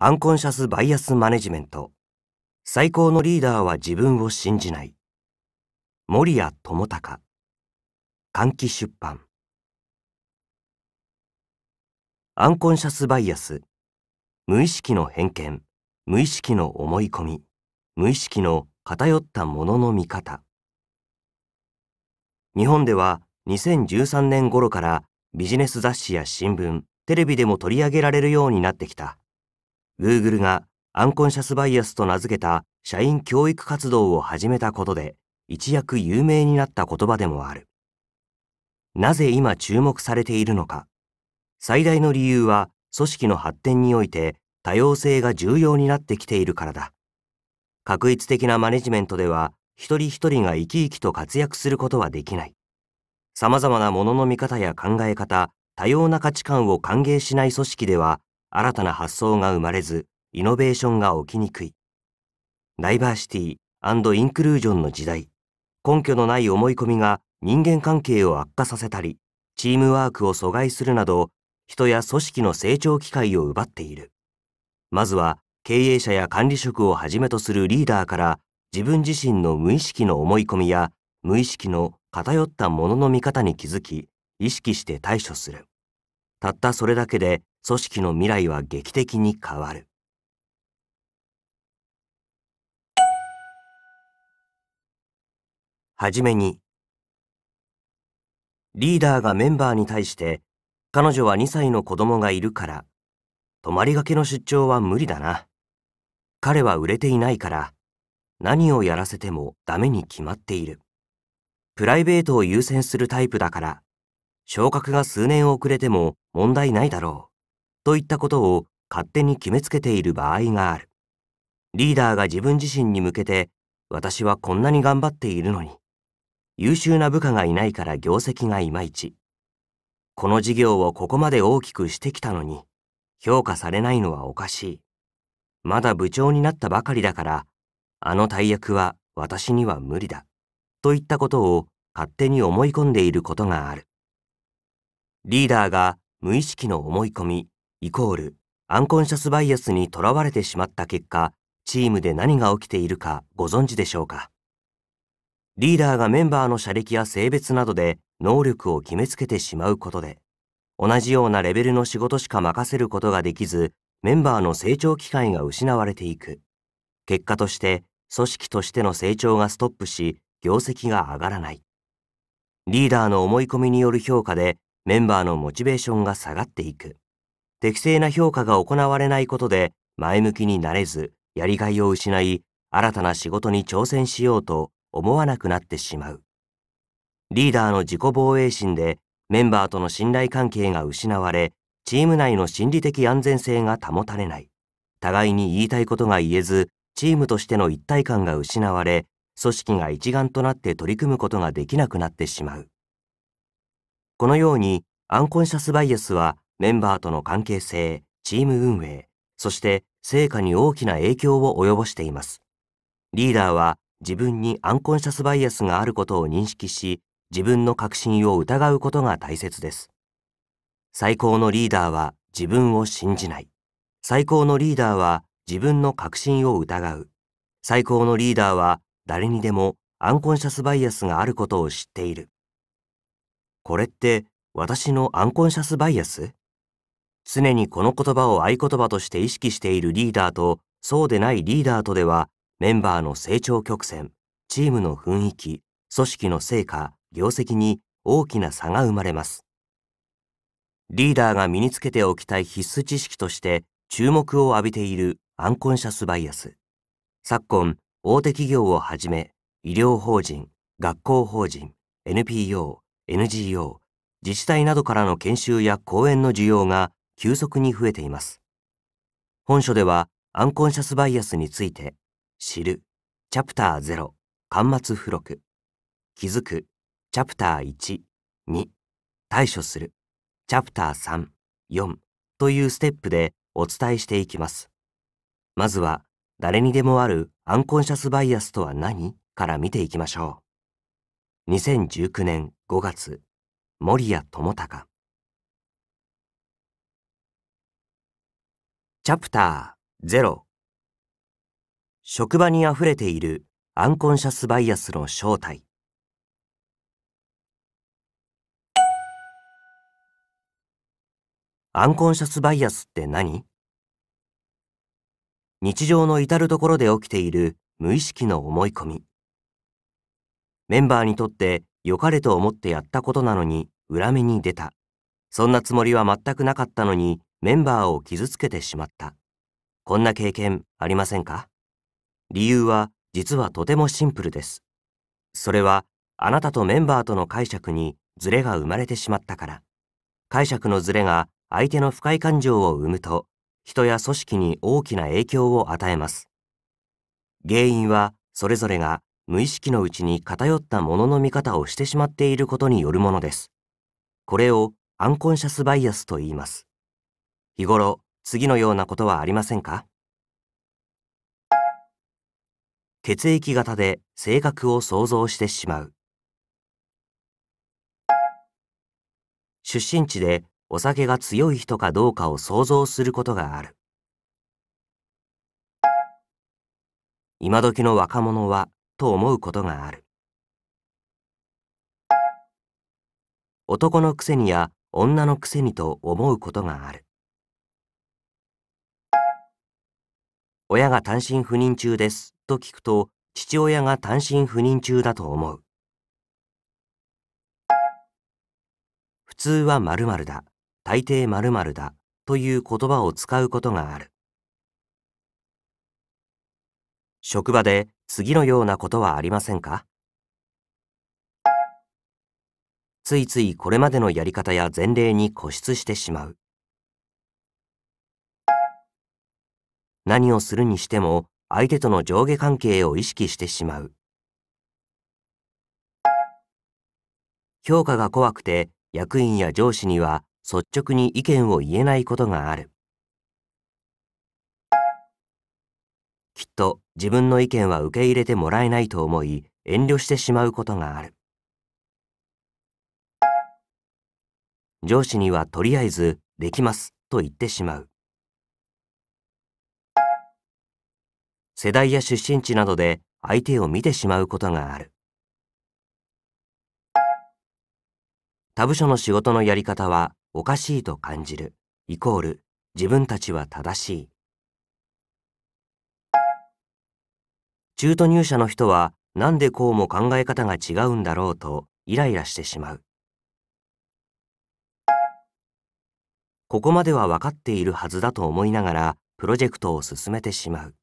アンコンシャスバイアスマネジメント。最高のリーダーは自分を信じない。森谷智隆。換気出版。アンコンシャスバイアス。無意識の偏見。無意識の思い込み。無意識の偏ったものの見方。日本では2013年頃からビジネス雑誌や新聞、テレビでも取り上げられるようになってきた。Google がアンコンシャスバイアスと名付けた社員教育活動を始めたことで一躍有名になった言葉でもある。なぜ今注目されているのか。最大の理由は組織の発展において多様性が重要になってきているからだ。確一的なマネジメントでは一人一人が生き生きと活躍することはできない。様々なものの見方や考え方、多様な価値観を歓迎しない組織では新たな発想が生まれず、イノベーションが起きにくい。ダイバーシティインクルージョンの時代、根拠のない思い込みが人間関係を悪化させたり、チームワークを阻害するなど、人や組織の成長機会を奪っている。まずは、経営者や管理職をはじめとするリーダーから自分自身の無意識の思い込みや無意識の偏ったものの見方に気づき、意識して対処する。たったそれだけで組織の未来は劇的に変わる。はじめに、リーダーがメンバーに対して、彼女は2歳の子供がいるから、泊まりがけの出張は無理だな。彼は売れていないから、何をやらせてもダメに決まっている。プライベートを優先するタイプだから、昇格が数年遅れても問題ないだろう。といったことを勝手に決めつけている場合がある。リーダーが自分自身に向けて、私はこんなに頑張っているのに、優秀な部下がいないから業績がいまいち。この事業をここまで大きくしてきたのに、評価されないのはおかしい。まだ部長になったばかりだから、あの大役は私には無理だ。といったことを勝手に思い込んでいることがある。リーダーが無意識の思い込み、イコールアンコンシャスバイアスにとらわれてしまった結果、チームで何が起きているかご存知でしょうかリーダーがメンバーの社歴や性別などで能力を決めつけてしまうことで、同じようなレベルの仕事しか任せることができず、メンバーの成長機会が失われていく。結果として、組織としての成長がストップし、業績が上がらない。リーダーの思い込みによる評価で、メンバーのモチベーションが下がっていく。適正な評価が行われないことで前向きになれず、やりがいを失い、新たな仕事に挑戦しようと思わなくなってしまう。リーダーの自己防衛心でメンバーとの信頼関係が失われ、チーム内の心理的安全性が保たれない。互いに言いたいことが言えず、チームとしての一体感が失われ、組織が一丸となって取り組むことができなくなってしまう。このように、アンコンシャスバイアスはメンバーとの関係性、チーム運営、そして成果に大きな影響を及ぼしています。リーダーは自分にアンコンシャスバイアスがあることを認識し、自分の確信を疑うことが大切です。最高のリーダーは自分を信じない。最高のリーダーは自分の確信を疑う。最高のリーダーは誰にでもアンコンシャスバイアスがあることを知っている。これって私のアンコンシャスバイアス常にこの言葉を合言葉として意識しているリーダーと、そうでないリーダーとでは、メンバーの成長曲線、チームの雰囲気、組織の成果、業績に大きな差が生まれます。リーダーが身につけておきたい必須知識として注目を浴びているアンコンシャスバイアス。昨今、大手企業をはじめ、医療法人、学校法人、NPO、NGO、自治体などからの研修や講演の需要が急速に増えています。本書ではアンコンシャスバイアスについて、知る、チャプター0、巻末付録、気づく、チャプター1、2、対処する、チャプター3、4というステップでお伝えしていきます。まずは、誰にでもあるアンコンシャスバイアスとは何から見ていきましょう。2019年5月、森谷智隆。チャプターロ職場に溢れているアンコンシャスバイアスの正体アンコンシャスバイアスって何日常の至るところで起きている無意識の思い込みメンバーにとって良かれと思ってやったことなのに裏目に出たそんなつもりは全くなかったのにメンバーを傷つけてしまった。こんな経験ありませんか理由は実はとてもシンプルです。それはあなたとメンバーとの解釈にズレが生まれてしまったから。解釈のズレが相手の不快感情を生むと、人や組織に大きな影響を与えます。原因はそれぞれが無意識のうちに偏ったものの見方をしてしまっていることによるものです。これをアンコンシャスバイアスと言います。日頃、次のようなことはありませんか血液型で性格を想像してしまう。出身地でお酒が強い人かどうかを想像することがある。今時の若者はと思うことがある。男のくせにや女のくせにと思うことがある。親が単身赴任中ですと聞くと、父親が単身赴任中だと思う。普通は〇〇だ、大抵〇〇だという言葉を使うことがある。職場で次のようなことはありませんかついついこれまでのやり方や前例に固執してしまう。何をするにしても相手との上下関係を意識してしまう。評価が怖くて役員や上司には率直に意見を言えないことがある。きっと自分の意見は受け入れてもらえないと思い遠慮してしまうことがある。上司にはとりあえずできますと言ってしまう。世代や出身地などで相手を見てしまうことがある。他部署の仕事のやり方はおかしいと感じる、イコール自分たちは正しい。中途入社の人はなんでこうも考え方が違うんだろうとイライラしてしまう。ここまでは分かっているはずだと思いながらプロジェクトを進めてしまう。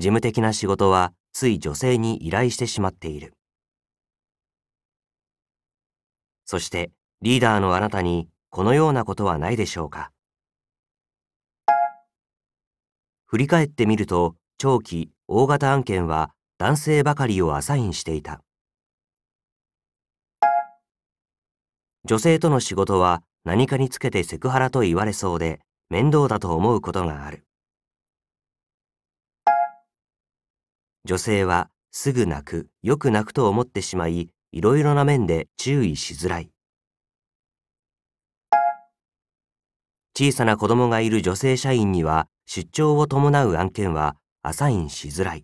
事務的な仕事はつい女性に依頼してしまっている。そしてリーダーのあなたにこのようなことはないでしょうか振り返ってみると長期大型案件は男性ばかりをアサインしていた。女性との仕事は何かにつけてセクハラと言われそうで面倒だと思うことがある。女性はすぐ泣く、よく泣くと思ってしまい、いろいろな面で注意しづらい。小さな子供がいる女性社員には出張を伴う案件はアサインしづらい。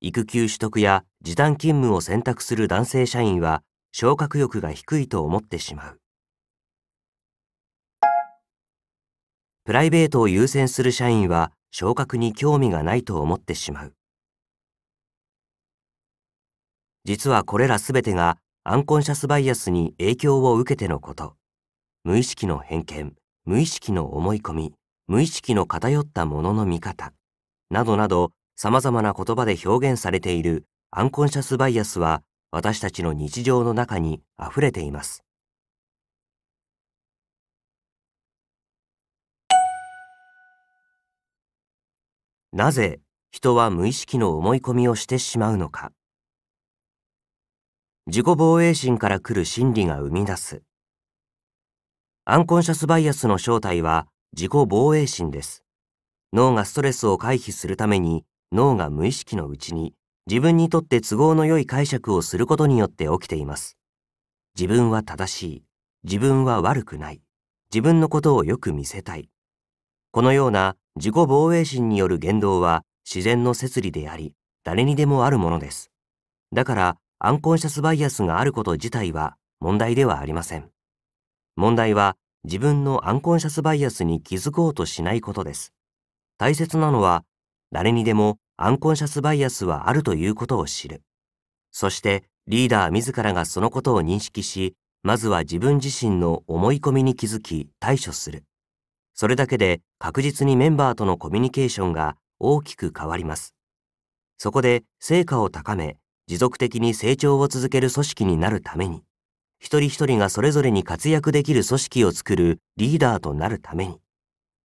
育休取得や時短勤務を選択する男性社員は昇格欲が低いと思ってしまう。プライベートを優先する社員は昇格に興味がないと思ってしまう。実はこれら全てがアンコンシャスバイアスに影響を受けてのこと。無意識の偏見、無意識の思い込み、無意識の偏ったものの見方、などなど様々な言葉で表現されているアンコンシャスバイアスは私たちの日常の中に溢れています。なぜ人は無意識の思い込みをしてしまうのか。自己防衛心から来る心理が生み出す。アンコンシャスバイアスの正体は自己防衛心です。脳がストレスを回避するために脳が無意識のうちに自分にとって都合の良い解釈をすることによって起きています。自分は正しい。自分は悪くない。自分のことをよく見せたい。このような自己防衛心による言動は自然の摂理であり、誰にでもあるものです。だから、アンコンシャスバイアスがあること自体は問題ではありません。問題は自分のアンコンシャスバイアスに気づこうとしないことです。大切なのは、誰にでもアンコンシャスバイアスはあるということを知る。そしてリーダー自らがそのことを認識し、まずは自分自身の思い込みに気づき対処する。それだけで確実にメンバーとのコミュニケーションが大きく変わります。そこで成果を高め、持続的に成長を続ける組織になるために、一人一人がそれぞれに活躍できる組織を作るリーダーとなるために、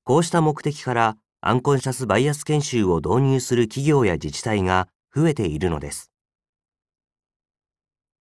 こうした目的からアンコンシャスバイアス研修を導入する企業や自治体が増えているのです。